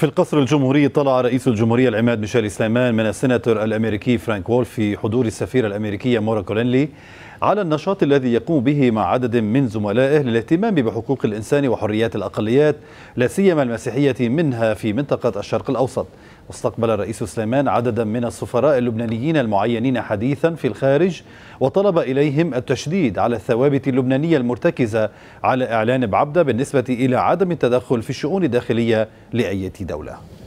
في القصر الجمهوري طلع رئيس الجمهورية العماد ميشيل سليمان من السناتور الأمريكي فرانك وولف في حضور السفيرة الأمريكية مورا كولينلي على النشاط الذي يقوم به مع عدد من زملائه للاهتمام بحقوق الإنسان وحريات الأقليات لا سيما المسيحية منها في منطقة الشرق الأوسط واستقبل الرئيس سليمان عددا من السفراء اللبنانيين المعينين حديثا في الخارج وطلب إليهم التشديد على الثوابت اللبنانية المرتكزة على إعلان بعبدة بالنسبة إلى عدم التدخل في الشؤون الداخلية لأي دولة